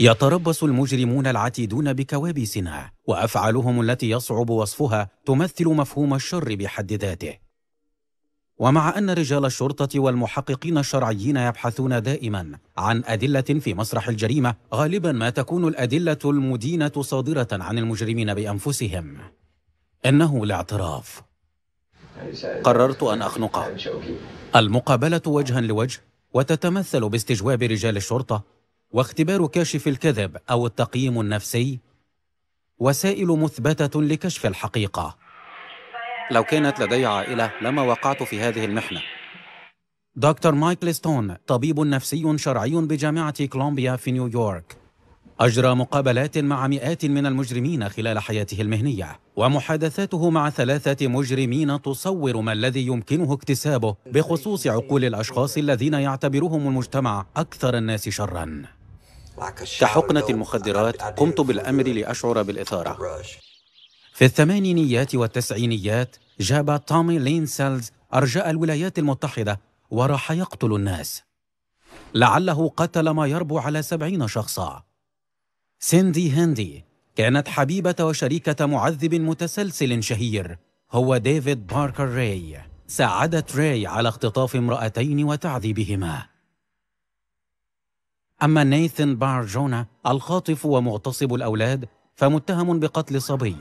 يتربص المجرمون العتيدون بكوابيسنا وافعالهم التي يصعب وصفها تمثل مفهوم الشر بحد ذاته ومع ان رجال الشرطه والمحققين الشرعيين يبحثون دائما عن ادله في مسرح الجريمه غالبا ما تكون الادله المدينه صادره عن المجرمين بانفسهم انه الاعتراف قررت ان اخنقه المقابله وجها لوجه وتتمثل باستجواب رجال الشرطه واختبار كاشف الكذب أو التقييم النفسي وسائل مثبتة لكشف الحقيقة لو كانت لدي عائلة لما وقعت في هذه المحنة دكتور مايكل ستون طبيب نفسي شرعي بجامعة كولومبيا في نيويورك أجرى مقابلات مع مئات من المجرمين خلال حياته المهنية ومحادثاته مع ثلاثة مجرمين تصور ما الذي يمكنه اكتسابه بخصوص عقول الأشخاص الذين يعتبرهم المجتمع أكثر الناس شراً كحقنة المخدرات قمت بالأمر لأشعر بالإثارة في الثمانينيات والتسعينيات جاب تومي لين سيلز أرجاء الولايات المتحدة وراح يقتل الناس لعله قتل ما يربو على سبعين شخصا سيندي هندي كانت حبيبة وشريكة معذب متسلسل شهير هو ديفيد باركر راي ساعدت راي على اختطاف امرأتين وتعذيبهما أما بار بارجونا الخاطف ومغتصب الأولاد فمتهم بقتل صبي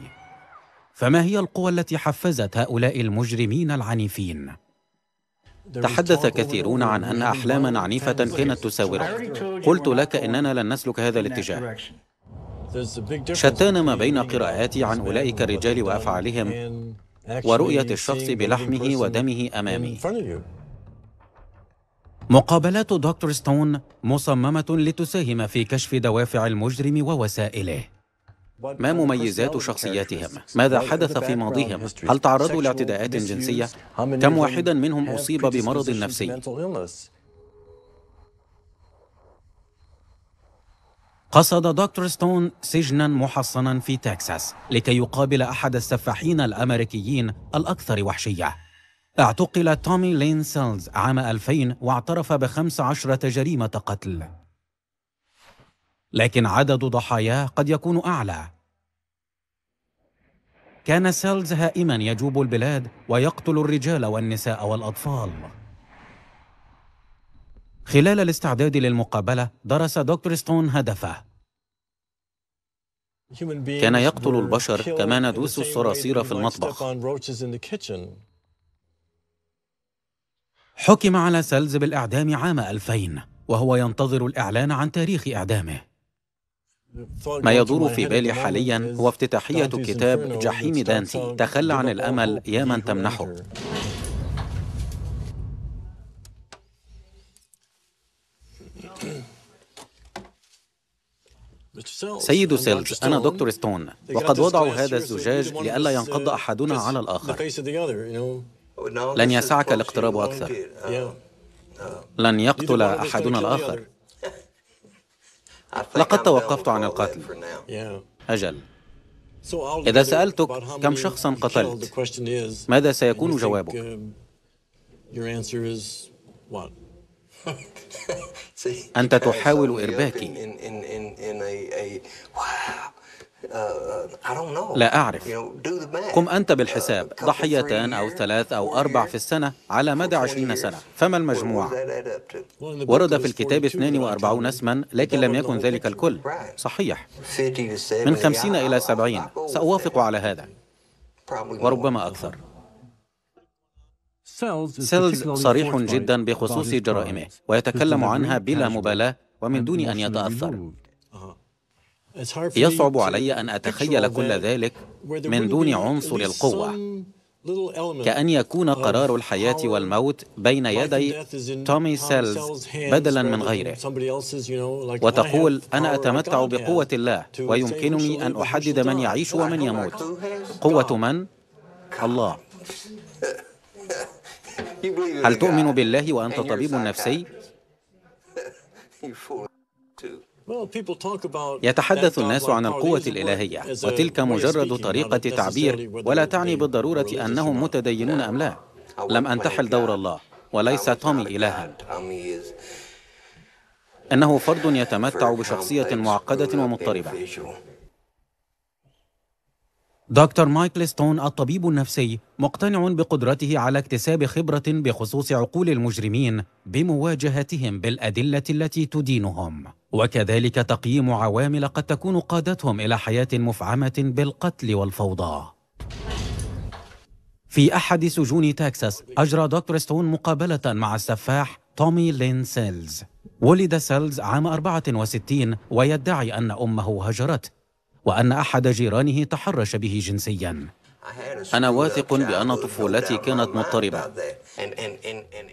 فما هي القوى التي حفزت هؤلاء المجرمين العنيفين؟ تحدث كثيرون عن أن أحلاما عنيفة كانت تساوره قلت لك إننا لن نسلك هذا الاتجاه شتان ما بين قراءاتي عن أولئك الرجال وأفعالهم ورؤية الشخص بلحمه ودمه أمامي مقابلات دكتور ستون مصممة لتساهم في كشف دوافع المجرم ووسائله ما مميزات شخصياتهم؟ ماذا حدث في ماضيهم؟ هل تعرضوا لاعتداءات جنسية؟ كم واحدا منهم أصيب بمرض نفسي؟ قصد دكتور ستون سجنا محصنا في تكساس لكي يقابل أحد السفاحين الأمريكيين الأكثر وحشية اعتقل تومي لين سيلز عام 2000 واعترف بخمس عشرة جريمة قتل لكن عدد ضحاياه قد يكون أعلى كان سيلز هائما يجوب البلاد ويقتل الرجال والنساء والأطفال خلال الاستعداد للمقابلة درس دكتور ستون هدفه كان يقتل البشر كما ندوس الصراصير في المطبخ حكم على سلز بالإعدام عام 2000 وهو ينتظر الإعلان عن تاريخ إعدامه ما يدور في بالي حاليا هو افتتاحية كتاب جحيم دانتي تخلى عن الأمل يا من تمنحه سيد سيلز أنا دكتور ستون وقد وضعوا هذا الزجاج لئلا ينقض أحدنا على الآخر لن يسعك الاقتراب أكثر آه. لن يقتل أحدنا الآخر لقد توقفت عن القتل أجل إذا سألتك كم شخصا قتلت ماذا سيكون جوابك؟ um, أنت تحاول إرباكي Uh, لا أعرف قم أنت uh, بالحساب ضحيتان أو ثلاث أو أربع في السنة على مدى عشرين سنة فما المجموع؟ ورد في الكتاب 42 اسما لكن لم يكن ذلك الكل صحيح من خمسين إلى سبعين سأوافق على هذا وربما أكثر سيلز صريح جدا بخصوص جرائمه ويتكلم عنها بلا مبالاة ومن دون أن يتأثر يصعب علي أن أتخيل كل ذلك من دون عنصر القوة كأن يكون قرار الحياة والموت بين يدي تومي سيلز بدلا من غيره وتقول أنا أتمتع بقوة الله ويمكنني أن أحدد من يعيش ومن يموت قوة من؟ الله هل تؤمن بالله وأنت طبيب نفسي؟ يتحدث الناس عن القوة الإلهية وتلك مجرد طريقة تعبير ولا تعني بالضرورة أنهم متدينون أم لا لم أنتحل دور الله وليس تومي إلها إنه فرد يتمتع بشخصية معقدة ومضطربة دكتور مايكل ستون الطبيب النفسي مقتنع بقدرته على اكتساب خبرة بخصوص عقول المجرمين بمواجهتهم بالأدلة التي تدينهم وكذلك تقييم عوامل قد تكون قادتهم إلى حياة مفعمة بالقتل والفوضى في أحد سجون تكساس أجرى دكتور ستون مقابلة مع السفاح تومي لين سيلز ولد سيلز عام 64 ويدعي أن أمه هجرته وأن أحد جيرانه تحرش به جنسياً أنا واثق بأن طفولتي كانت مضطربة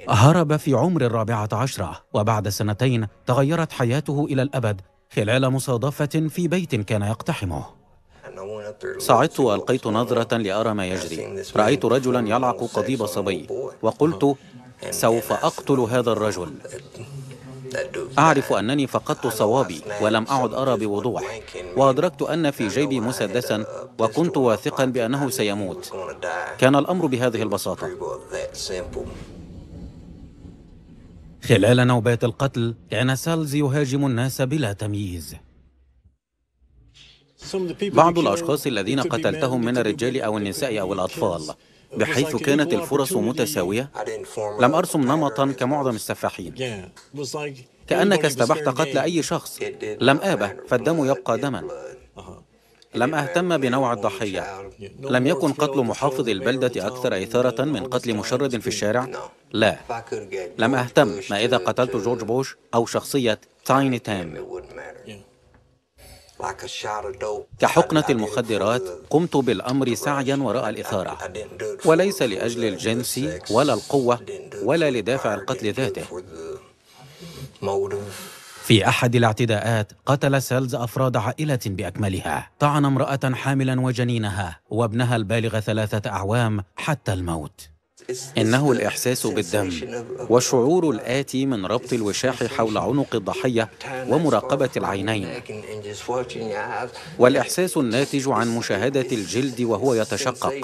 هرب في عمر الرابعة عشرة وبعد سنتين تغيرت حياته إلى الأبد خلال مصادفة في بيت كان يقتحمه صعدت وألقيت نظرة لأرى ما يجري رأيت رجلا يلعق قضيب صبي وقلت سوف أقتل هذا الرجل أعرف أنني فقدت صوابي ولم أعد أرى بوضوح وأدركت أن في جيبي مسدسا وكنت واثقا بأنه سيموت كان الأمر بهذه البساطة خلال نوبات القتل كان سالز يهاجم الناس بلا تمييز بعض الأشخاص الذين قتلتهم من الرجال أو النساء أو الأطفال بحيث كانت الفرص متساوية لم أرسم نمطا كمعظم السفاحين كأنك استبحت قتل أي شخص لم آبه فالدم يبقى دما لم أهتم بنوع الضحية لم يكن قتل محافظ البلدة أكثر إثارة من قتل مشرد في الشارع لا لم أهتم ما إذا قتلت جورج بوش أو شخصية تايني تام كحقنة المخدرات قمت بالأمر سعيا وراء الإثارة وليس لأجل الجنس ولا القوة ولا لدافع القتل ذاته في أحد الاعتداءات قتل سيلز أفراد عائلة بأكملها طعن امرأة حاملا وجنينها وابنها البالغ ثلاثة أعوام حتى الموت إنه الإحساس بالدم والشعور الآتي من ربط الوشاح حول عنق الضحية ومراقبة العينين والإحساس الناتج عن مشاهدة الجلد وهو يتشقق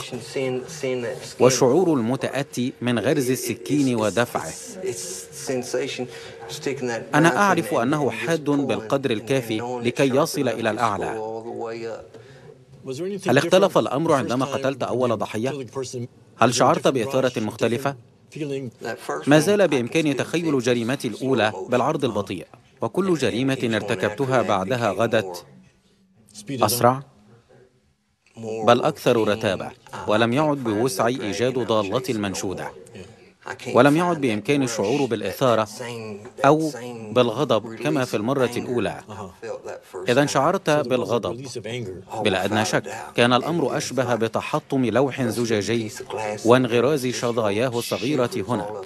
والشعور المتأتي من غرز السكين ودفعه أنا أعرف أنه حاد بالقدر الكافي لكي يصل إلى الأعلى هل اختلف الأمر عندما قتلت أول ضحية؟ هل شعرت بإثارة مختلفة؟ ما زال بإمكاني تخيل جريمتي الأولى بالعرض البطيء وكل جريمة ارتكبتها بعدها غدت أسرع بل أكثر رتابة ولم يعد بوسعي إيجاد ضالتي المنشودة ولم يعد بإمكاني الشعور بالإثارة أو بالغضب كما في المرة الأولى uh-huh. إذا شعرت بالغضب oh, بلا أدنى شك كان الأمر أشبه بتحطم لوح زجاجي وانغراز شظاياه الصغيرة هنا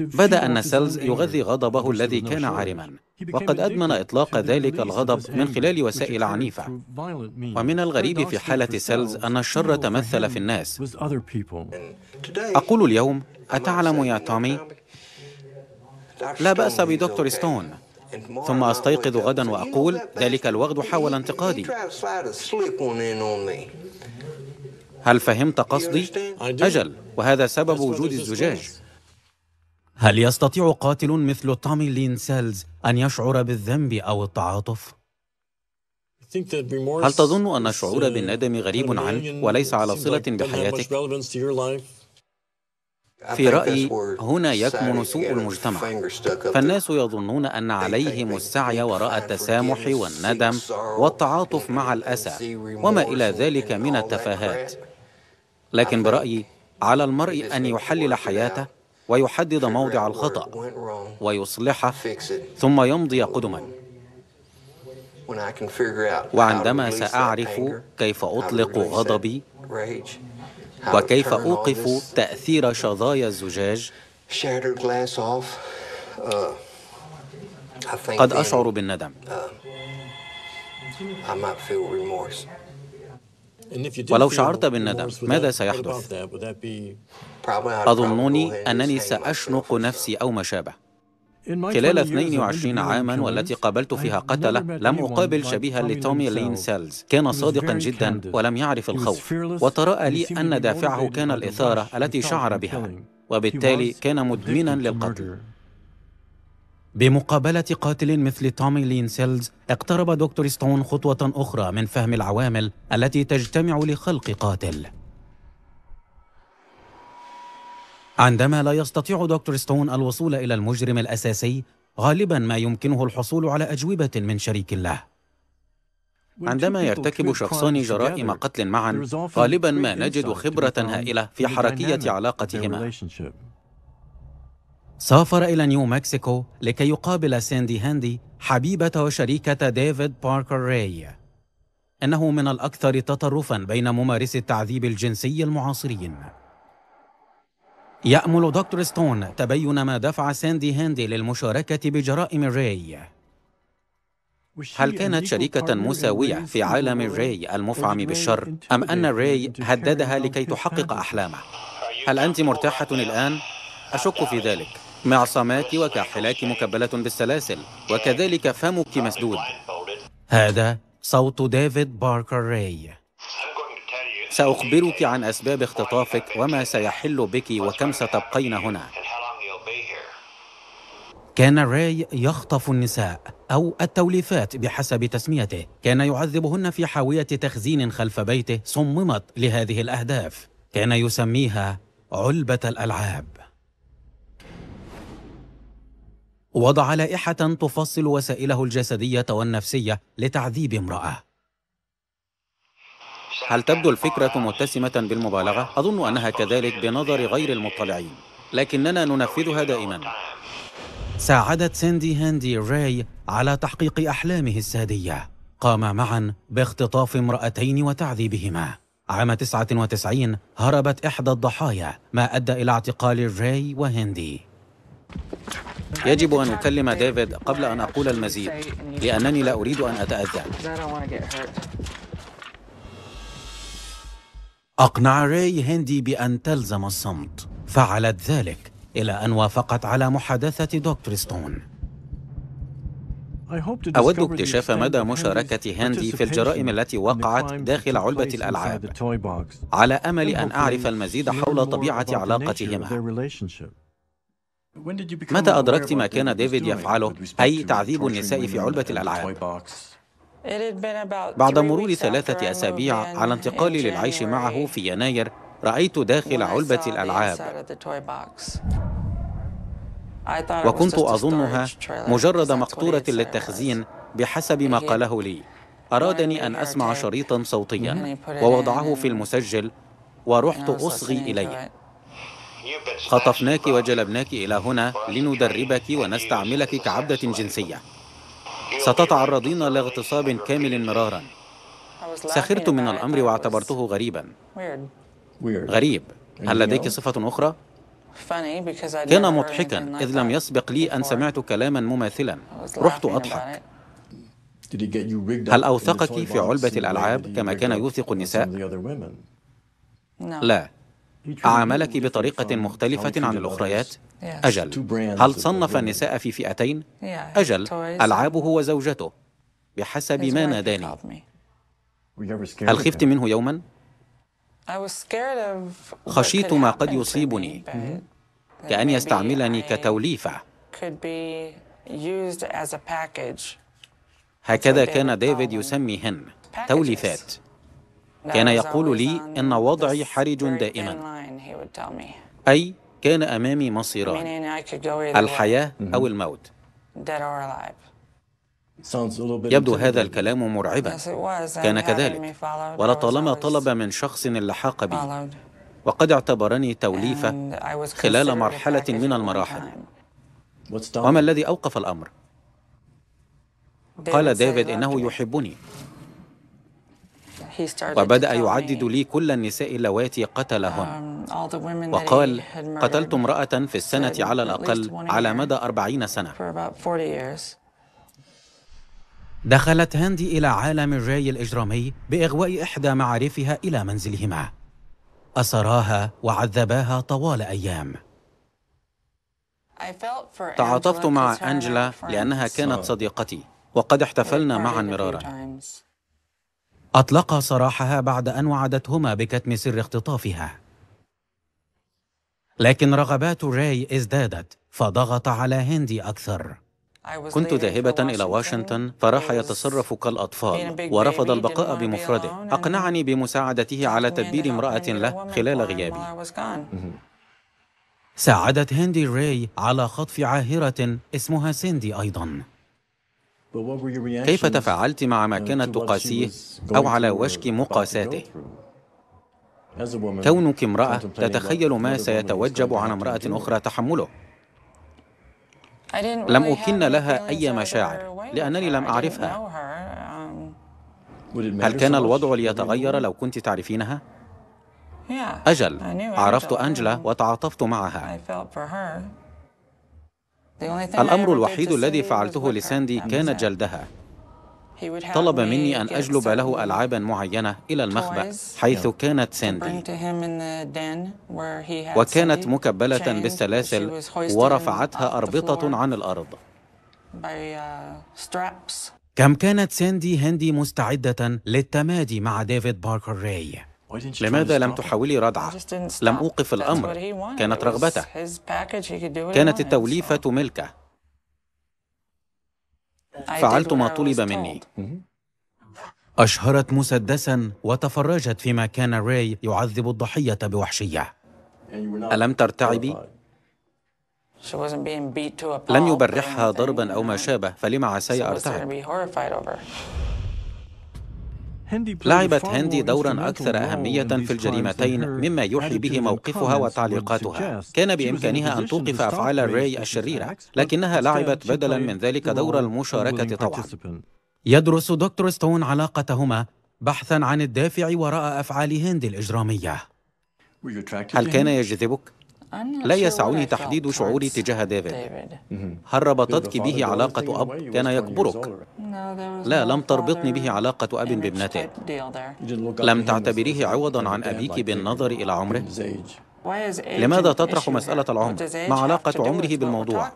بدأ أن سيلز يغذي غضبه الذي كان عارما وقد أدمن إطلاق ذلك الغضب من خلال وسائل عنيفة ومن الغريب في حالة سيلز أن الشر تمثل في الناس أقول اليوم أتعلم يا تومي لا بأس بدكتور ستون ثم أستيقظ غدا وأقول ذلك الوغد حاول انتقادي هل فهمت قصدي؟ أجل وهذا سبب وجود الزجاج هل يستطيع قاتل مثل تومي لين سيلز أن يشعر بالذنب أو التعاطف؟ هل تظن أن الشعور بالندم غريب عنك وليس على صلة بحياتك؟ في رأيي هنا يكمن سوء المجتمع فالناس يظنون أن عليهم السعي وراء التسامح والندم والتعاطف مع الأسى وما إلى ذلك من التفاهات لكن برأيي على المرء أن يحلل حياته ويحدد موضع الخطأ ويصلحه ثم يمضي قدما وعندما سأعرف كيف أطلق غضبي وكيف أوقف تأثير شظايا الزجاج uh, قد أشعر بالندم uh, ولو شعرت بالندم ماذا سيحدث؟ أظنني أنني سأشنق نفسي أو ما شابه خلال 22 عاما والتي قابلت فيها قتلة لم أقابل شبيها لتومي لين سيلز كان صادقا جدا ولم يعرف الخوف وتراءى لي أن دافعه كان الإثارة التي شعر بها وبالتالي كان مدمنا للقتل بمقابلة قاتل مثل تومي لين سيلز اقترب دكتور ستون خطوة أخرى من فهم العوامل التي تجتمع لخلق قاتل عندما لا يستطيع دكتور ستون الوصول إلى المجرم الأساسي غالبا ما يمكنه الحصول على أجوبة من شريك له عندما يرتكب شخصان جرائم قتل معا غالبا ما نجد خبرة هائلة في حركية علاقتهما سافر إلى نيو مكسيكو لكي يقابل ساندي هاندي حبيبة وشريكة ديفيد باركر راي إنه من الأكثر تطرفا بين ممارسي التعذيب الجنسي المعاصرين يأمل دكتور ستون تبين ما دفع ساندي هاندي للمشاركة بجرائم راي هل كانت شريكة مساوية في عالم راي المفعم بالشر أم أن راي هددها لكي تحقق أحلامه؟ هل أنت مرتاحة الآن؟ أشك في ذلك معصمات وكاحلات مكبلة بالسلاسل وكذلك فمك مسدود هذا صوت ديفيد باركر راي سأخبرك عن أسباب اختطافك وما سيحل بك وكم ستبقين هنا كان راي يخطف النساء أو التوليفات بحسب تسميته كان يعذبهن في حاوية تخزين خلف بيته صممت لهذه الأهداف كان يسميها علبة الألعاب وضع لائحة تفصل وسائله الجسدية والنفسية لتعذيب امرأة هل تبدو الفكرة متسمة بالمبالغة؟ أظن أنها كذلك بنظر غير المطلعين لكننا ننفذها دائما ساعدت ساندي هاندي راي على تحقيق أحلامه السادية قام معا باختطاف امرأتين وتعذيبهما عام 99 هربت إحدى الضحايا ما أدى إلى اعتقال راي وهندي يجب أن أكلم ديفيد قبل أن أقول المزيد لأنني لا أريد أن أتأذى أقنع ري هندي بأن تلزم الصمت فعلت ذلك إلى أن وافقت على محادثة دكتور ستون أود اكتشاف مدى مشاركة هاندي في الجرائم التي وقعت داخل علبة الألعاب على أمل أن أعرف المزيد حول طبيعة علاقتهما متى أدركت ما كان ديفيد يفعله أي تعذيب النساء في علبة الألعاب؟ بعد مرور ثلاثة أسابيع على انتقالي للعيش معه في يناير رأيت داخل علبة الألعاب وكنت أظنها مجرد مقطورة للتخزين بحسب ما قاله لي أرادني أن أسمع شريطا صوتيا ووضعه في المسجل ورحت أصغي إليه خطفناك وجلبناك إلى هنا لندربك ونستعملك كعبدة جنسية ستتعرضين لاغتصاب كامل مرارا سخرت من الأمر واعتبرته غريبا غريب هل لديك صفة أخرى؟ كان مضحكا إذ لم يسبق لي أن سمعت كلاما مماثلا رحت أضحك هل أوثقك في علبة الألعاب كما كان يوثق النساء؟ لا عاملك بطريقة مختلفة عن الأخريات؟ أجل هل صنف النساء في فئتين؟ أجل ألعابه وزوجته بحسب ما ناداني هل خفت منه يوما؟ خشيت ما قد يصيبني mm-hmm. يعني كأن يستعملني كتوليفة هكذا كان ديفيد يسميهن توليفات كان يقول لي إن وضعي حرج دائما أي كان أمامي مصيران الحياة أو الموت يبدو هذا الكلام مرعبا كان كذلك ولطالما طلب من شخص اللحاق بي وقد اعتبرني توليفة خلال مرحلة من المراحل وما الذي أوقف الأمر؟ قال ديفيد إنه يحبني وبدأ يعدد لي كل النساء اللواتي قتلهن um, وقال قتلت امرأة في السنة على الأقل على مدى أربعين سنة دخلت هاندي إلى عالم الراي الإجرامي بإغواء إحدى معارفها إلى منزلهما أسراها وعذباها طوال أيام تعاطفت مع أنجلا لأنها كانت صديقتي وقد احتفلنا معا مرارا أطلقا سراحها بعد أن وعدتهما بكتم سر اختطافها لكن رغبات راي ازدادت فضغط على هندي أكثر كنت ذاهبة إلى واشنطن فراح يتصرف كالأطفال ورفض البقاء بمفرده أقنعني بمساعدته على تدبير امرأة له خلال غيابي ساعدت هندي راي على خطف عاهرة اسمها سيندي أيضاً كيف تفاعلت مع ما كانت تقاسيه أو على وشك مقاساته؟ كونك امرأة تتخيل ما سيتوجب عن امرأة أخرى تحمله لم أكن لها أي مشاعر لأنني لم أعرفها um, هل كان الوضع ليتغير لو كنت تعرفينها؟ أجل عرفت أنجلا وتعاطفت معها الأمر الوحيد الذي فعلته لساندي كان جلدها طلب مني أن أجلب له ألعابا معينة إلى المخبأ حيث كانت ساندي وكانت مكبلة بالسلاسل ورفعتها أربطة عن الأرض uh, كم كانت ساندي هندي مستعدة للتمادي مع ديفيد باركر راي لماذا لم تحولي ردعة؟ لم أوقف الأمر كانت رغبته كانت التوليفة ملكه فعلت ما طلب مني أشهرت مسدسا وتفرجت فيما كان راي يعذب الضحية بوحشية ألم ترتعبي؟ لم يبرحها ضربا أو ما شابه فلم عسى أرتعب لعبت هندي دورا أكثر أهمية في الجريمتين مما يوحي به موقفها وتعليقاتها كان بإمكانها أن توقف أفعال ري الشريرة لكنها لعبت بدلا من ذلك دور المشاركة طوعا يدرس دكتور ستون علاقتهما بحثا عن الدافع وراء أفعال هندي الإجرامية هل كان يجذبك؟ لا يسعني تحديد شعوري تجاه ديفيد هل ربطتك به علاقة أب؟ كان يكبرك لا لم تربطني به علاقة أب بابنته لم تعتبريه عوضا عن أبيك بالنظر إلى عمره؟ لماذا تطرح مسألة العمر؟ ما علاقة عمره بالموضوع؟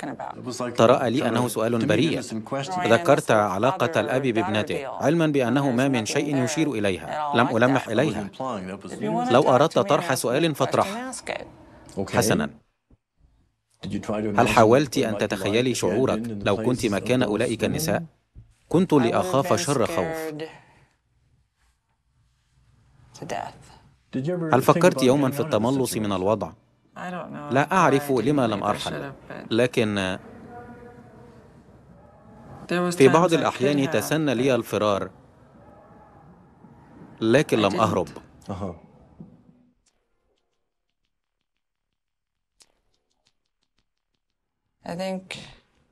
ترى لي أنه سؤال بريء ذكرت علاقة الأب بابنته علما بأنه ما من شيء يشير إليها لم ألمح إليها لو أردت طرح سؤال فاطرحه حسنا هل حاولت أن تتخيلي شعورك لو كنت مكان أولئك النساء؟ كنت لأخاف شر خوف هل فكرت يوما في التملص من الوضع؟ لا أعرف لما لم أرحل لكن في بعض الأحيان تسنى لي الفرار لكن لم أهرب uh-huh.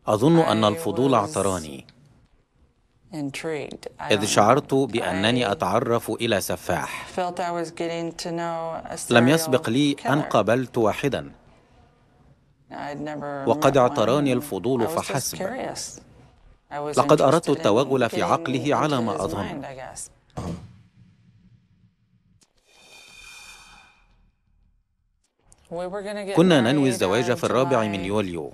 أظن أن الفضول اعتراني إذ شعرت بأنني أتعرف إلى سفاح لم يسبق لي أن قابلت واحدا وقد اعتراني الفضول فحسب لقد أردت التوغل في عقله على ما أظن كنا ننوي الزواج في الرابع من يوليو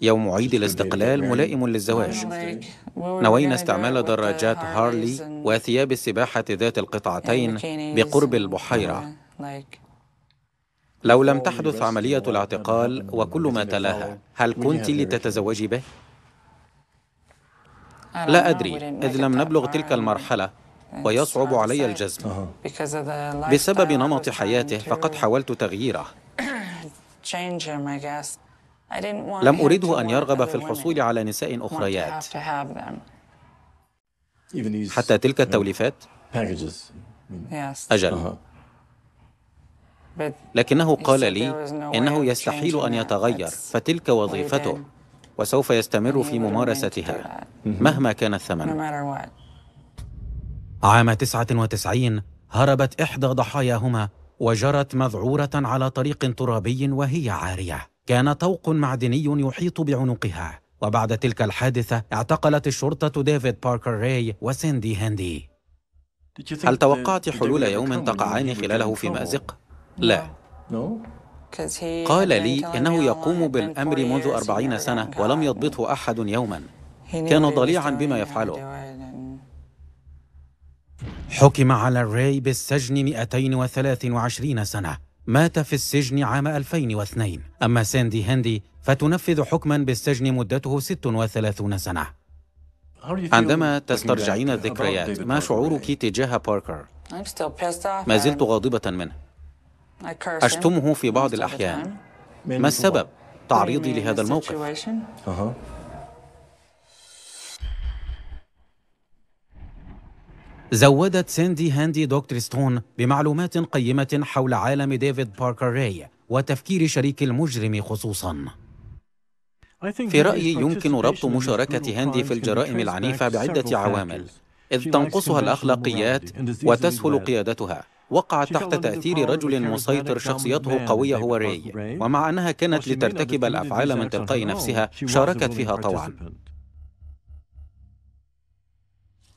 يوم عيد الاستقلال ملائم للزواج نوينا استعمال دراجات هارلي وثياب السباحة ذات القطعتين بقرب البحيرة لو لم تحدث عملية الاعتقال وكل ما تلاها هل كنت لتتزوجي به؟ لا أدري إذ لم نبلغ تلك المرحلة ويصعب علي الجزم بسبب نمط حياته فقد حاولت تغييره لم أريده أن يرغب في الحصول على نساء أخريات حتى تلك التوليفات أجل لكنه قال لي إنه يستحيل أن يتغير فتلك وظيفته وسوف يستمر في ممارستها مهما كان الثمن عام 99 هربت إحدى ضحاياهما وجرت مذعورة على طريق ترابي وهي عارية كان طوق معدني يحيط بعنقها وبعد تلك الحادثة اعتقلت الشرطة ديفيد باركر راي وسيندي هندي هل توقعت حلول يوم تقعان خلاله في مأزق؟ لا قال لي إنه يقوم بالأمر منذ أربعين سنة ولم يضبطه أحد يوما كان ضليعا بما يفعله حكم على الري بالسجن 223 سنة مات في السجن عام 2002 أما ساندي هندي فتنفذ حكما بالسجن مدته 36 سنة عندما تسترجعين الذكريات ما شعورك تجاه باركر؟ ما زلت غاضبة منه أشتمه في بعض الأحيان ما السبب تعريضي لهذا الموقف؟ زودت ساندي هاندي دكتور ستون بمعلومات قيمة حول عالم ديفيد باركر راي وتفكير شريك المجرم خصوصا في رأيي يمكن ربط مشاركة هاندي في الجرائم العنيفة بعدة عوامل إذ تنقصها الأخلاقيات وتسهل قيادتها وقعت تحت تأثير رجل مسيطر شخصيته قوية هو راي ومع أنها كانت لترتكب الأفعال من تلقاء نفسها شاركت فيها طوعا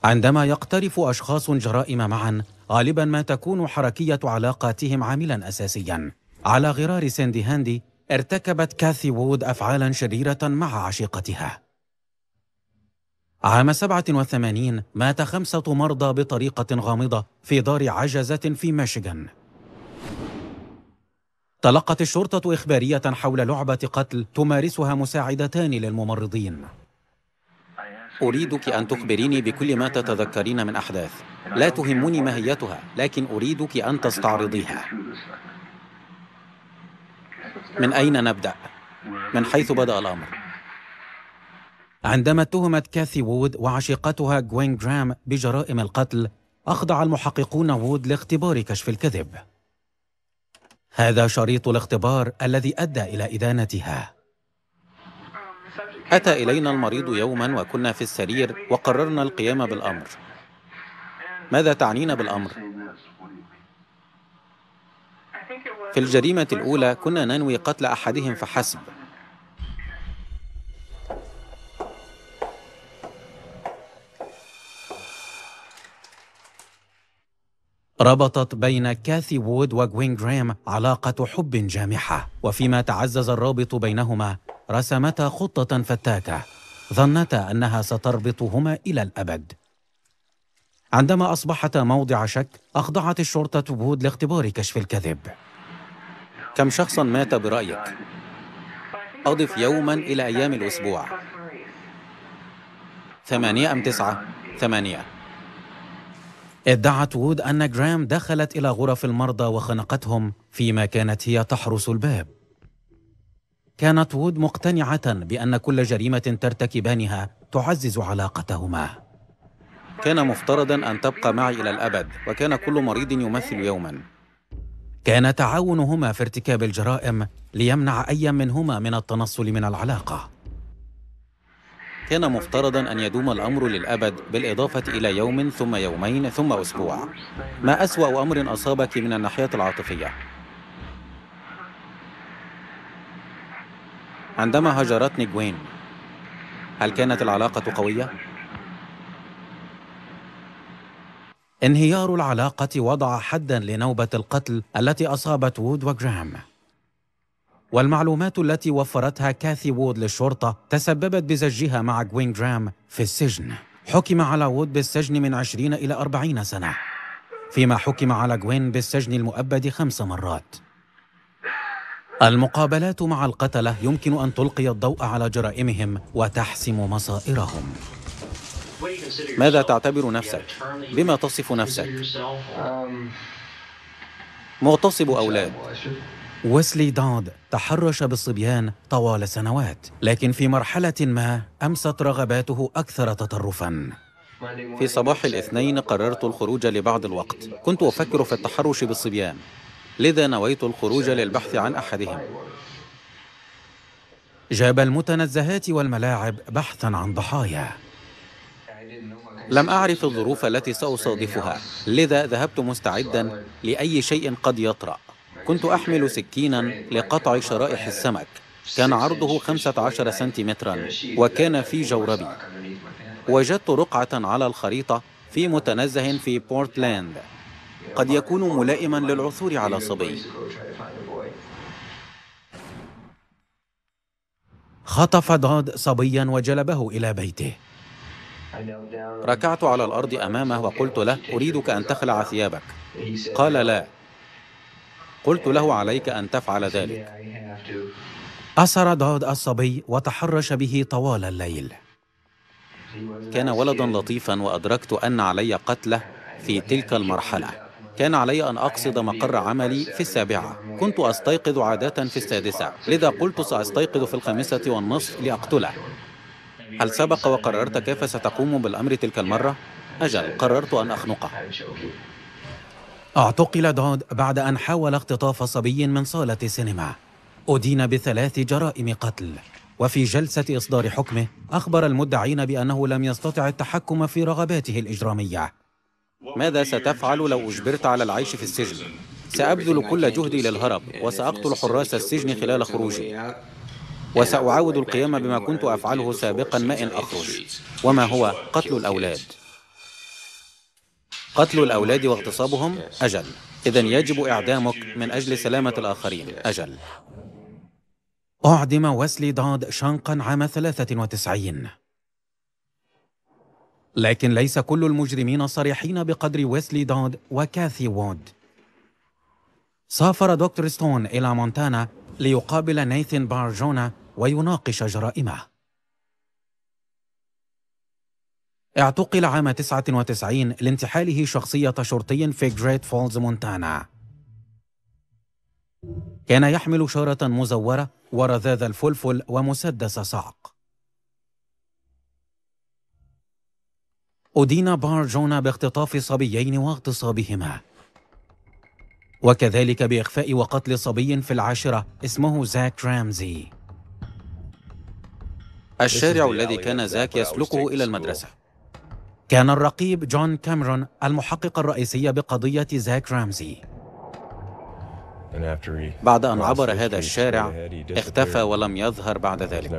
عندما يقترف أشخاص جرائم معا غالبا ما تكون حركية علاقاتهم عاملا أساسيا على غرار سيندي هاندي ارتكبت كاثي وود أفعالا شريرة مع عشيقتها عام 87 مات خمسة مرضى بطريقة غامضة في دار عجزة في ميشيغان تلقت الشرطة إخبارية حول لعبة قتل تمارسها مساعدتان للممرضين أريدك أن تخبريني بكل ما تتذكرين من أحداث لا تهمني ماهيتها لكن أريدك أن تستعرضيها من أين نبدأ؟ من حيث بدأ الأمر عندما اتهمت كاثي وود وعشيقتها جوين جرام بجرائم القتل أخضع المحققون وود لاختبار كشف الكذب هذا شريط الاختبار الذي أدى إلى إدانتها أتى إلينا المريض يوما وكنا في السرير وقررنا القيام بالأمر ماذا تعنين بالأمر؟ في الجريمة الأولى كنا ننوي قتل أحدهم فحسب ربطت بين كاثي وود وغوين جرام علاقة حب جامحة وفيما تعزز الرابط بينهما رسمتا خطة فتاكة ظنتا أنها ستربطهما إلى الأبد عندما أصبحتا موضع شك أخضعت الشرطة بود لاختبار كشف الكذب كم شخصا مات برأيك؟ أضف يوما إلى أيام الأسبوع ثمانية أم تسعة؟ ثمانية ادعت وود أن جرام دخلت إلى غرف المرضى وخنقتهم فيما كانت هي تحرس الباب كانت وود مقتنعة بأن كل جريمة ترتكبانها تعزز علاقتهما كان مفترضا أن تبقى معي إلى الأبد وكان كل مريض يمثل يوما كان تعاونهما في ارتكاب الجرائم ليمنع أي منهما من التنصل من العلاقة كان مفترضا أن يدوم الأمر للأبد بالإضافة إلى يوم ثم يومين ثم أسبوع ما أسوأ أمر أصابك من الناحية العاطفية عندما هجرتني جوين هل كانت العلاقة قوية؟ انهيار العلاقة وضع حدا لنوبة القتل التي أصابت وود وجرام والمعلومات التي وفرتها كاثي وود للشرطة تسببت بزجها مع جوين جرام في السجن حكم على وود بالسجن من 20 إلى 40 سنة فيما حكم على جوين بالسجن المؤبد خمس مرات المقابلات مع القتلة يمكن أن تلقي الضوء على جرائمهم وتحسم مصائرهم ماذا تعتبر نفسك؟ بما تصف نفسك؟ مغتصب أولاد ويسلي داند تحرش بالصبيان طوال سنوات لكن في مرحلة ما أمست رغباته أكثر تطرفاً في صباح الاثنين قررت الخروج لبعض الوقت كنت أفكر في التحرش بالصبيان لذا نويت الخروج للبحث عن أحدهم جاب المتنزهات والملاعب بحثا عن ضحايا لم أعرف الظروف التي سأصادفها لذا ذهبت مستعدا لأي شيء قد يطرأ كنت أحمل سكينا لقطع شرائح السمك كان عرضه 15 سنتيمترا وكان في جوربي وجدت رقعة على الخريطة في متنزه في بورتلاند قد يكون ملائما للعثور على صبي خطف ضاد صبيا وجلبه إلى بيته ركعت على الأرض أمامه وقلت له أريدك أن تخلع ثيابك قال لا قلت له عليك أن تفعل ذلك أسر ضاد الصبي وتحرش به طوال الليل كان ولدا لطيفا وأدركت أن علي قتله في تلك المرحلة كان علي أن أقصد مقر عملي في السابعة كنت أستيقظ عادة في السادسة لذا قلت سأستيقظ في الخامسة والنصف لأقتله هل سبق وقررت كيف ستقوم بالأمر تلك المرة؟ أجل قررت أن أخنقه اعتقل دود بعد أن حاول اختطاف صبي من صالة سينما أدين بثلاث جرائم قتل وفي جلسة إصدار حكمه أخبر المدعين بأنه لم يستطع التحكم في رغباته الإجرامية ماذا ستفعل لو أجبرت على العيش في السجن؟ سأبذل كل جهدي للهرب وسأقتل حراس السجن خلال خروجي وسأعاود القيام بما كنت أفعله سابقا ما إن أخرج وما هو قتل الأولاد قتل الأولاد واغتصابهم أجل إذا يجب إعدامك من أجل سلامة الآخرين أجل أعدم ويسلي داد شنقا عام 93 لكن ليس كل المجرمين صريحين بقدر ويسلي دود وكاثي وود سافر دكتور ستون إلى مونتانا ليقابل نايثن بارجونا ويناقش جرائمه اعتقل عام 99 لانتحاله شخصية شرطي في جريت فولز مونتانا كان يحمل شارة مزورة ورذاذ الفلفل ومسدس صعق أدين بار جونا باختطاف صبيين واغتصابهما وكذلك بإخفاء وقتل صبي في العاشرة اسمه زاك رامزي الشارع الذي كان زاك يسلكه إلى المدرسة كان الرقيب جون كاميرون المحقق الرئيسي بقضية زاك رامزي بعد أن عبر هذا الشارع اختفى ولم يظهر بعد ذلك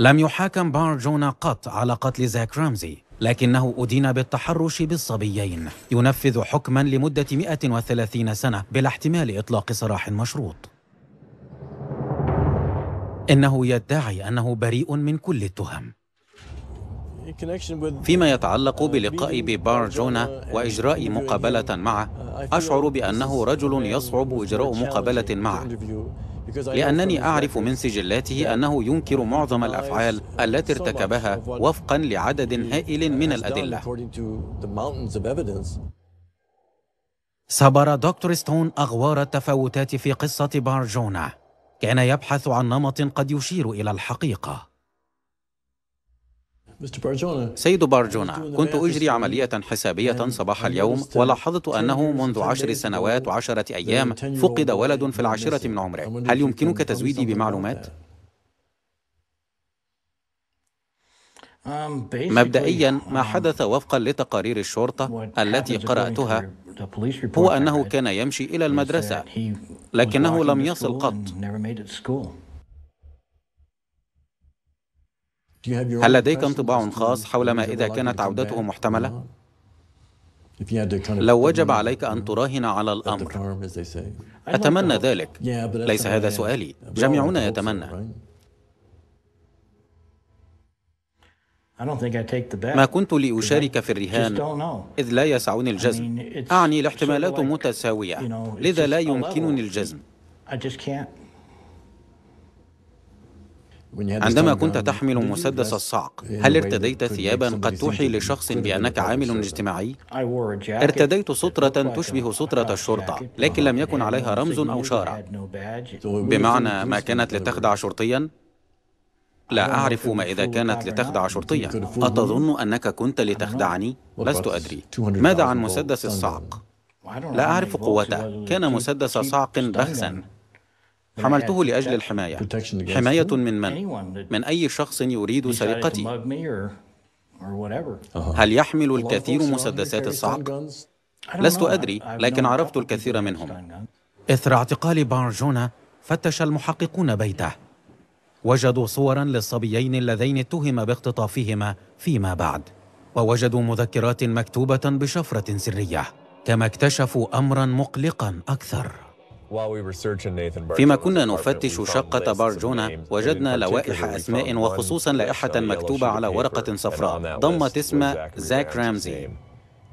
لم يحاكم بارجونا قط على قتل زاك رامزي لكنه أدين بالتحرش بالصبيين ينفذ حكما لمدة 130 سنة بلا احتمال إطلاق سراح مشروط إنه يدعي أنه بريء من كل التهم فيما يتعلق بلقائي ببار جونا وإجراء مقابلة معه أشعر بأنه رجل يصعب إجراء مقابلة معه لأنني أعرف من سجلاته أنه ينكر معظم الأفعال التي ارتكبها وفقا لعدد هائل من الأدلة صبر دكتور ستون أغوار التفاوتات في قصة بارجونا كان يبحث عن نمط قد يشير إلى الحقيقة سيد بارجونا كنت أجري عملية حسابية صباح اليوم ولاحظت أنه منذ عشر سنوات وعشرة أيام فقد ولد في العاشرة من عمره هل يمكنك تزويدي بمعلومات؟ um, مبدئيا ما um, حدث وفقا لتقارير الشرطة التي قرأتها هو أنه كان يمشي إلى المدرسة لكنه لم يصل قط هل لديك انطباع خاص حول ما إذا كانت عودته محتملة؟ لو وجب عليك أن تراهن على الأمر أتمنى ذلك ليس هذا سؤالي جميعنا يتمنى ما كنت لأشارك في الرهان إذ لا يسعني الجزم أعني الاحتمالات متساوية لذا لا يمكنني الجزم عندما كنت تحمل مسدس الصعق هل ارتديت ثيابا قد توحي لشخص بأنك عامل اجتماعي؟ ارتديت سترة تشبه سترة الشرطة لكن لم يكن عليها رمز أو شارع بمعنى ما كانت لتخدع شرطيا؟ لا أعرف ما إذا كانت لتخدع شرطيا أتظن أنك كنت لتخدعني؟ لست أدري ماذا عن مسدس الصعق؟ لا أعرف قوته كان مسدس صعق بخسا حملته لأجل الحماية حماية من من؟ من أي شخص يريد سرقتي uh-huh. هل يحمل الكثير مسدسات الصعق؟ لست أدري لكن عرفت الكثير منهم إثر اعتقال بارجونا فتش المحققون بيته وجدوا صورا للصبيين اللذين اتهم باختطافهما فيما بعد ووجدوا مذكرات مكتوبة بشفرة سرية كما اكتشفوا أمرا مقلقا أكثر فيما كنا نفتش شقة بارجونا وجدنا لوائح أسماء وخصوصا لائحة مكتوبة على ورقة صفراء ضمت اسم زاك رامزي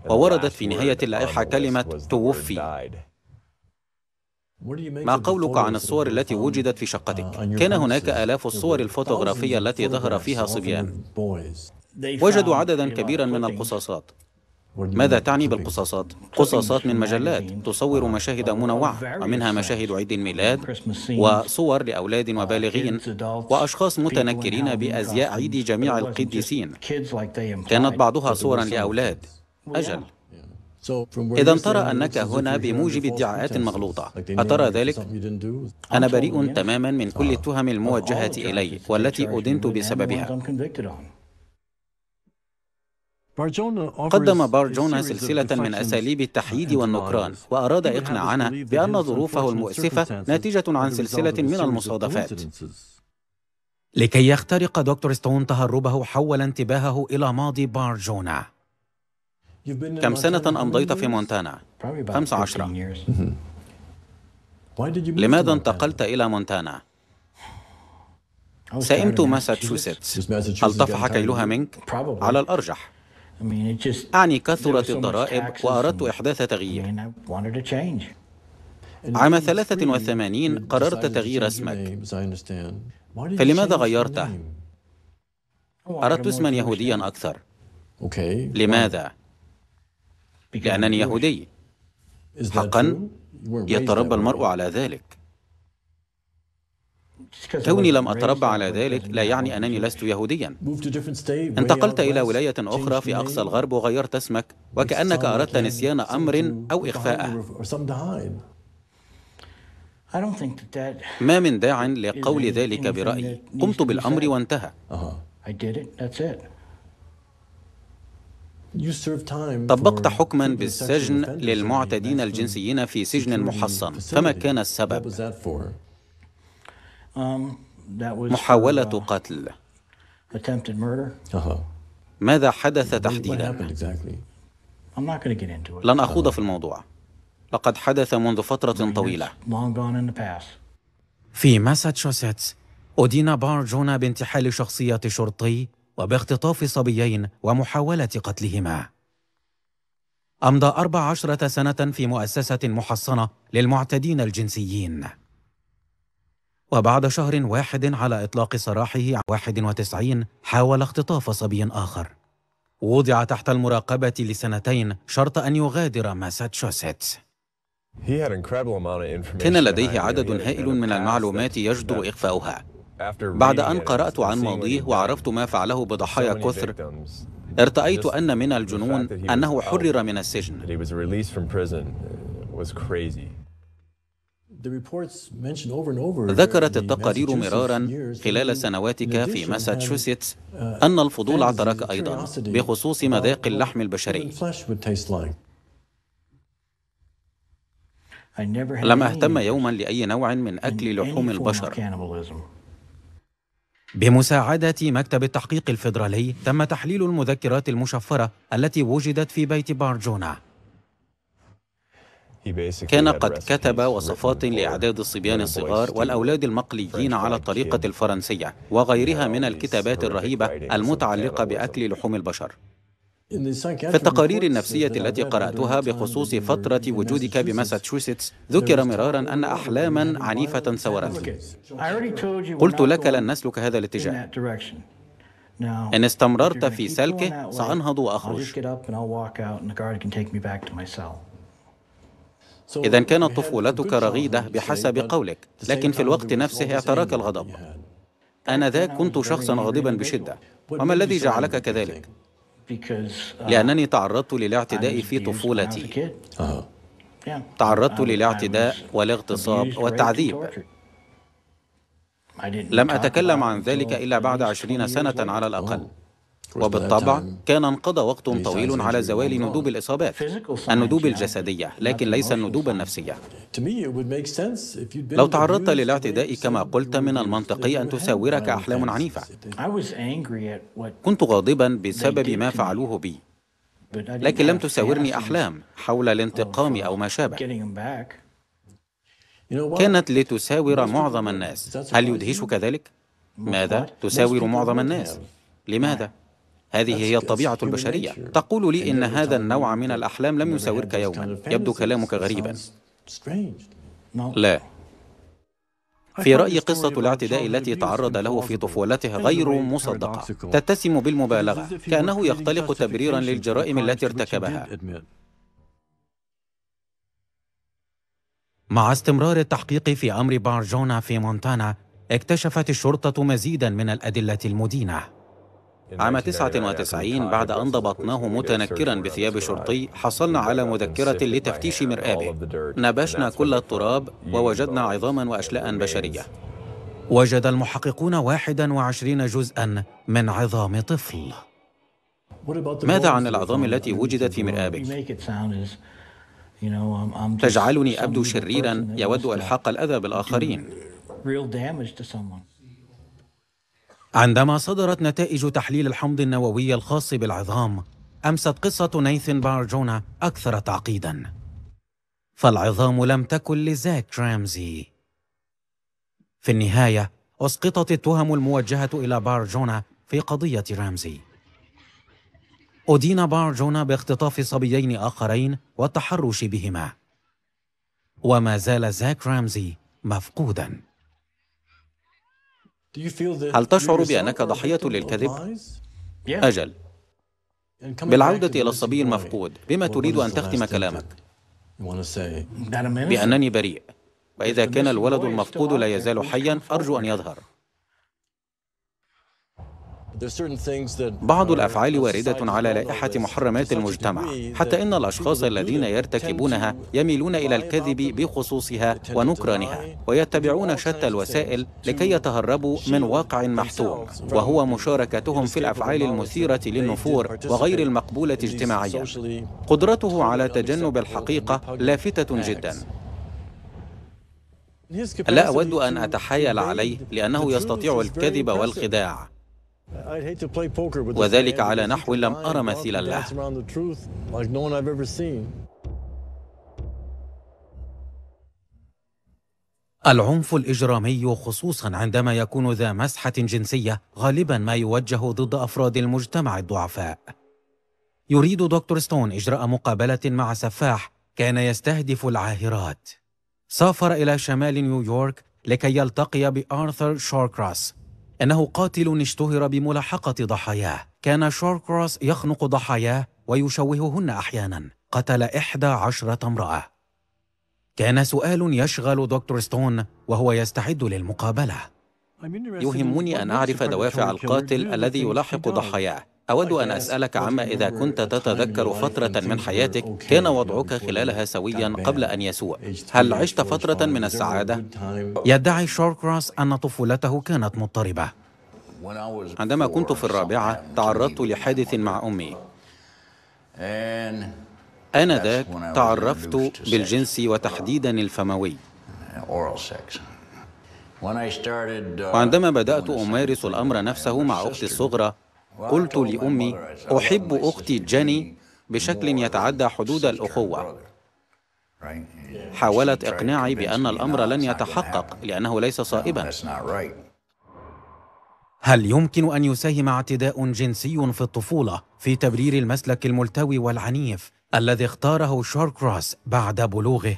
ووردت في نهاية اللائحة كلمة توفي ما قولك عن الصور التي وجدت في شقتك؟ uh, كان هناك آلاف الصور الفوتوغرافية التي ظهر فيها صبيان وجدوا عددا كبيرا من القصاصات ماذا تعني بالقصاصات؟ قصاصات من مجلات تصور مشاهد منوعة ومنها مشاهد عيد الميلاد وصور لأولاد وبالغين وأشخاص متنكرين بأزياء عيد جميع القديسين كانت بعضها صورا لأولاد أجل إذا ترى أنك هنا بموجب ادعاءات مغلوطة أترى ذلك؟ أنا بريء تماما من كل التهم الموجهة إلي والتي أدنت بسببها قدم بارجونا سلسلة من أساليب التحييد والنكران وأراد إقناعنا بأن ظروفه المؤسفة ناتجة عن سلسلة من المصادفات لكي يخترق دكتور ستون تهربه حول انتباهه إلى ماضي بارجونا كم سنة أمضيت في مونتانا؟ خمس عشرة لماذا انتقلت إلى مونتانا؟ سئمت ماساتشوستس هل طفح كيلها منك؟ على الأرجح أعني كثرت الضرائب وأردت إحداث تغيير عام 83 قررت تغيير اسمك فلماذا غيرته؟ oh, أردت اسما يهوديا أكثر لماذا؟ لأنني يهودي حقا يتربى المرء على ذلك كوني لم أتربى على ذلك لا يعني أنني لست يهوديا انتقلت إلى ولاية أخرى في أقصى الغرب وغيرت اسمك وكأنك أردت نسيان أمر أو إخفاءه ما من داع لقول ذلك برأيي قمت بالأمر وانتهى طبقت حكما بالسجن للمعتدين الجنسيين في سجن محصن فما كان السبب Um, محاولة uh, قتل ماذا حدث تحديدا؟ لن أخوض في الموضوع لقد حدث منذ فترة طويلة في ماساتشوستس أدين بار جونا بانتحال شخصية شرطي وباختطاف صبيين ومحاولة قتلهما أمضى أربع عشرة سنة في مؤسسة محصنة للمعتدين الجنسيين وبعد شهر واحد على إطلاق سراحه عام 91 حاول اختطاف صبي آخر وضع تحت المراقبة لسنتين شرط أن يغادر ماساتشوستس كان لديه عدد هائل من المعلومات يجدر إخفاؤها بعد أن قرأت عن ماضيه وعرفت ما فعله بضحايا كثر ارتأيت أن من الجنون أنه حرر من السجن ذكرت التقارير مرارا خلال سنواتك في ماساتشوستس أن الفضول عثرك أيضا بخصوص uh, مذاق اللحم البشري لم أهتم يوما لأي نوع من أكل لحوم البشر بمساعدة مكتب التحقيق الفيدرالي تم تحليل المذكرات المشفرة التي وجدت في بيت بارجونا كان قد كتب وصفات لإعداد الصبيان الصغار والأولاد المقليين على الطريقة الفرنسية وغيرها من الكتابات الرهيبة المتعلقة بأكل لحوم البشر في التقارير النفسية التي قرأتها بخصوص فترة وجودك بماساتشوستس ذكر مرارا أن أحلاما عنيفة سورتك قلت لك لن نسلك هذا الاتجاه إن استمررت في سلكه سأنهض وأخرج إذا كانت طفولتك رغيدة بحسب قولك لكن في الوقت نفسه اعتراك الغضب أنا ذاك كنت شخصا غاضبا بشدة وما الذي جعلك كذلك؟ uh, لأنني تعرضت للاعتداء في طفولتي uh-huh. تعرضت للاعتداء والاغتصاب والتعذيب لم أتكلم عن ذلك إلا بعد عشرين سنة على الأقل oh. وبالطبع كان انقضى وقت طويل على زوال ندوب الإصابات الندوب الجسدية لكن ليس الندوب النفسية لو تعرضت للاعتداء كما قلت من المنطقي أن تساورك أحلام عنيفة كنت غاضبا بسبب ما فعلوه بي لكن لم تساورني أحلام حول الانتقام أو ما شابه كانت لتساور معظم الناس هل يدهشك ذلك؟ ماذا؟ تساور معظم الناس لماذا؟ هذه هي الطبيعة البشرية تقول لي إن هذا النوع من الأحلام لم يساورك يوما يبدو كلامك غريبا لا في رأيي قصة الاعتداء التي تعرض له في طفولته غير مصدقة تتسم بالمبالغة كأنه يختلق تبريرا للجرائم التي ارتكبها مع استمرار التحقيق في أمر بارجونا في مونتانا اكتشفت الشرطة مزيدا من الأدلة المدينة عام 99 بعد أن ضبطناه متنكرا بثياب شرطي حصلنا على مذكرة لتفتيش مرآبه نبشنا كل التراب ووجدنا عظاما وأشلاء بشرية وجد المحققون 21 جزءا من عظام طفل ماذا عن العظام التي وجدت في مرآبك؟ تجعلني أبدو شريرا يود إلحاق الأذى بالآخرين عندما صدرت نتائج تحليل الحمض النووي الخاص بالعظام امست قصه نايثن بارجونا اكثر تعقيدا فالعظام لم تكن لزاك رامزي في النهايه اسقطت التهم الموجهه الى بارجونا في قضيه رامزي أدين بارجونا باختطاف صبيين آخرين والتحرش بهما وما زال زاك رامزي مفقوداً هل تشعر بأنك ضحية للكذب؟ أجل بالعودة إلى الصبي المفقود بما تريد أن تختم كلامك؟ بأنني بريء وإذا كان الولد المفقود لا يزال حيا أرجو أن يظهر بعض الأفعال واردة على لائحة محرمات المجتمع حتى إن الأشخاص الذين يرتكبونها يميلون إلى الكذب بخصوصها ونكرانها ويتبعون شتى الوسائل لكي يتهربوا من واقع محتوم وهو مشاركتهم في الأفعال المثيرة للنفور وغير المقبولة اجتماعيا قدرته على تجنب الحقيقة لافتة جدا لا أود أن أتحايل عليه لأنه يستطيع الكذب والخداع وذلك على نحو لم أرى مثيلا له العنف الإجرامي خصوصا عندما يكون ذا مسحة جنسية غالبا ما يوجه ضد أفراد المجتمع الضعفاء يريد دكتور ستون إجراء مقابلة مع سفاح كان يستهدف العاهرات سافر إلى شمال نيويورك لكي يلتقي بآرثر شوركراس أنه قاتل اشتهر بملاحقة ضحاياه كان شوركروس يخنق ضحاياه ويشوههن أحيانا قتل إحدى عشرة امرأة كان سؤال يشغل دكتور ستون وهو يستعد للمقابلة يهمني أن أعرف دوافع القاتل الذي يلاحق ضحاياه أود أن أسألك عما إذا كنت تتذكر فترة من حياتك كان وضعك خلالها سويا قبل أن يسوء هل عشت فترة من السعادة؟ يدعي شوركراس أن طفولته كانت مضطربة عندما كنت في الرابعة تعرضت لحادث مع أمي آنذاك تعرفت بالجنس وتحديدا الفموي وعندما بدأت أمارس الأمر نفسه مع أختي الصغرى قلت لأمي أحب أختي جاني بشكل يتعدى حدود الأخوة حاولت إقناعي بأن الأمر لن يتحقق لأنه ليس صائبا هل يمكن أن يساهم اعتداء جنسي في الطفولة في تبرير المسلك الملتوي والعنيف الذي اختاره شوركروس بعد بلوغه؟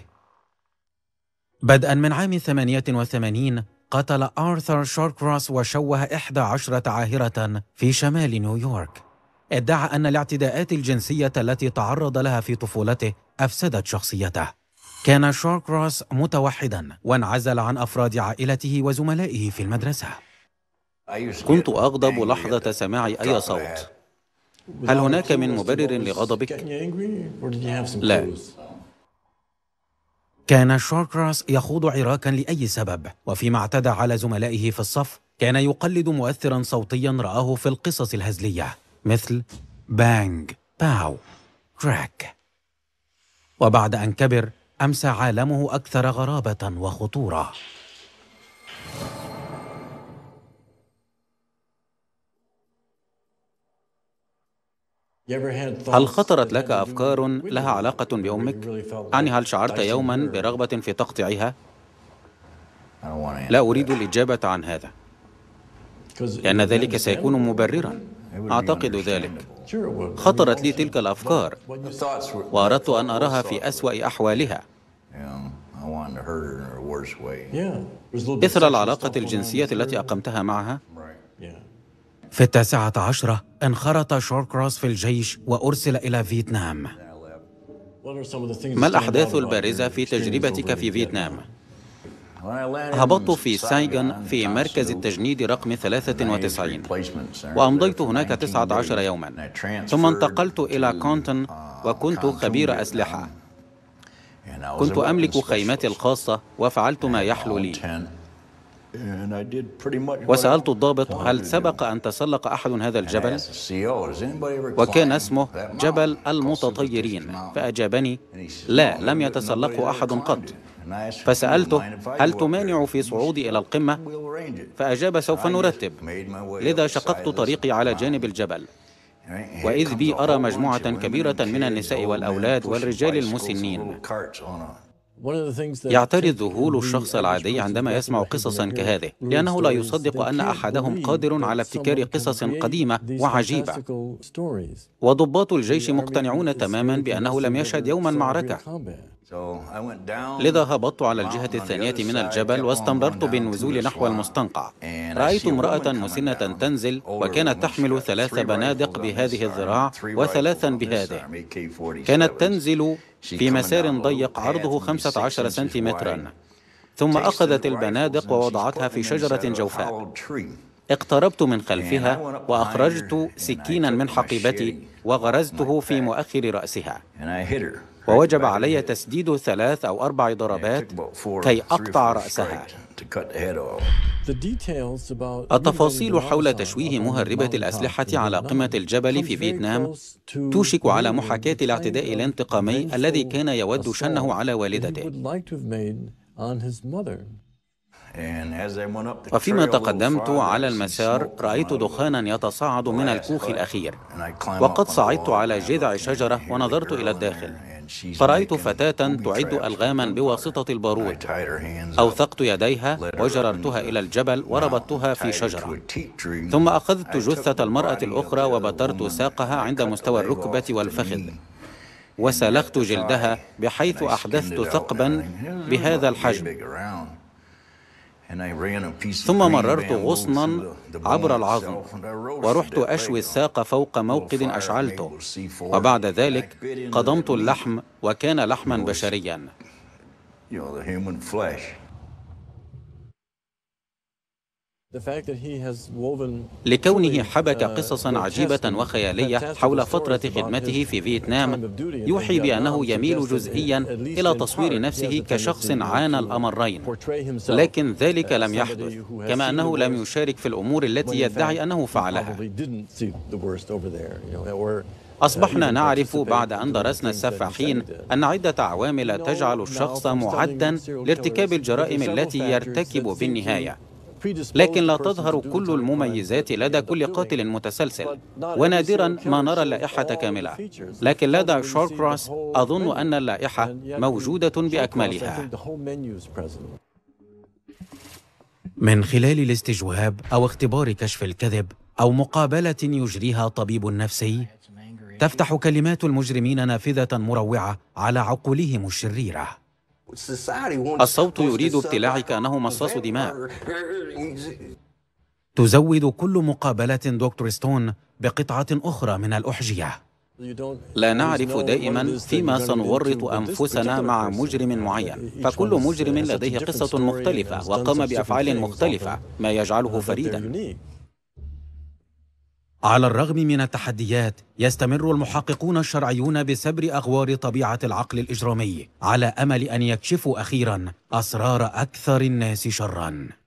بدءا من عام 88 قتل آرثر شاركراس وشوه إحدى عشرة عاهرة في شمال نيويورك ادعى أن الاعتداءات الجنسية التي تعرض لها في طفولته أفسدت شخصيته كان شاركراس متوحدا وانعزل عن أفراد عائلته وزملائه في المدرسة كنت أغضب لحظة سماع أي صوت هل هناك من مبرر لغضبك؟ لا كان شوركراس يخوض عراكا لأي سبب وفيما اعتدى على زملائه في الصف كان يقلد مؤثرا صوتيا رآه في القصص الهزلية مثل بانج باو كراك وبعد أن كبر أمسى عالمه أكثر غرابة وخطورة هل خطرت لك أفكار لها علاقة بأمك؟ يعني هل شعرت يوما برغبة في تقطيعها؟ لا أريد الإجابة عن هذا لأن ذلك سيكون مبررا أعتقد ذلك خطرت لي تلك الأفكار وأردت أن أراها في أسوأ أحوالها إثر العلاقة الجنسية التي أقمتها معها في التاسعة عشرة انخرط شوركروس في الجيش وأرسل إلى فيتنام ما الأحداث البارزة في تجربتك في فيتنام؟ هبطت في سايغن في مركز التجنيد رقم 93 وأمضيت هناك 19 يوما ثم انتقلت إلى كونتون وكنت خبير أسلحة كنت أملك خيمتي الخاصة وفعلت ما يحلو لي وسألت الضابط هل سبق أن تسلق أحد هذا الجبل؟ e وكان اسمه جبل المتطيرين فأجابني لا لم يتسلقه أحد قط فسألته هل تمانع في صعودي إلى القمة؟ فأجاب سوف نرتب لذا شققت طريقي على جانب الجبل وإذ بي أرى مجموعة كبيرة من النساء والأولاد والرجال المسنين يعترض ذهول الشخص العادي عندما يسمع قصصا كهذه لأنه لا يصدق أن أحدهم قادر على ابتكار قصص قديمة وعجيبة وضباط الجيش مقتنعون تماما بأنه لم يشهد يوما معركة لذا هبطت على الجهة الثانية من الجبل واستمررت بالنزول نحو المستنقع رأيت امرأة مسنة تنزل وكانت تحمل ثلاث بنادق بهذه الذراع وثلاثا بهذه كانت تنزل في مسار ضيق عرضه 15 سنتيمترا ثم أخذت البنادق ووضعتها في شجرة جوفاء اقتربت من خلفها وأخرجت سكينا من حقيبتي وغرزته في مؤخر رأسها ووجب علي تسديد ثلاث أو أربع ضربات كي أقطع رأسها التفاصيل حول تشويه مهربة الأسلحة على قمة الجبل في فيتنام توشك على محاكاة الاعتداء الانتقامي الذي كان يود شنه على والدته وفيما تقدمت على المسار رأيت دخانا يتصاعد من الكوخ الأخير وقد صعدت على جذع شجرة ونظرت إلى الداخل فرأيت فتاة تعد ألغاما بواسطة البارود أوثقت يديها وجررتها إلى الجبل وربطتها في شجرة ثم أخذت جثة المرأة الأخرى وبترت ساقها عند مستوى الركبة والفخذ وسلخت جلدها بحيث أحدثت ثقبا بهذا الحجم ثم مررت غصنا عبر العظم ورحت أشوي الساق فوق موقد أشعلته وبعد ذلك قضمت اللحم وكان لحما بشريا لكونه uh, حبك uh, قصصا عجيبة وخيالية حول فترة خدمته في فيتنام يوحي بأنه يميل جزئيا إلى تصوير نفسه كشخص عانى الأمرين لكن ذلك لم يحدث كما أنه لم يشارك في الأمور التي يدعي أنه فعلها uh, أصبحنا نعرف بعد أن درسنا السفاحين أن عدة عوامل تجعل الشخص معدا لارتكاب الجرائم التي يرتكب بالنهاية لكن لا تظهر كل المميزات لدى كل قاتل متسلسل ونادرا ما نرى اللائحة كاملة لكن لدى شارك راس أظن أن اللائحة موجودة بأكملها من خلال الاستجواب أو اختبار كشف الكذب أو مقابلة يجريها طبيب نفسي تفتح كلمات المجرمين نافذة مروعة على عقولهم الشريرة الصوت يريد ابتلاعك أنه مصاص دماء تزود كل مقابلة دكتور ستون بقطعة أخرى من الأحجية لا نعرف دائما فيما سنورط أنفسنا مع مجرم معين فكل مجرم لديه قصة مختلفة وقام بأفعال مختلفة ما يجعله فريدا على الرغم من التحديات يستمر المحققون الشرعيون بسبر اغوار طبيعه العقل الاجرامي على امل ان يكشفوا اخيرا اسرار اكثر الناس شرا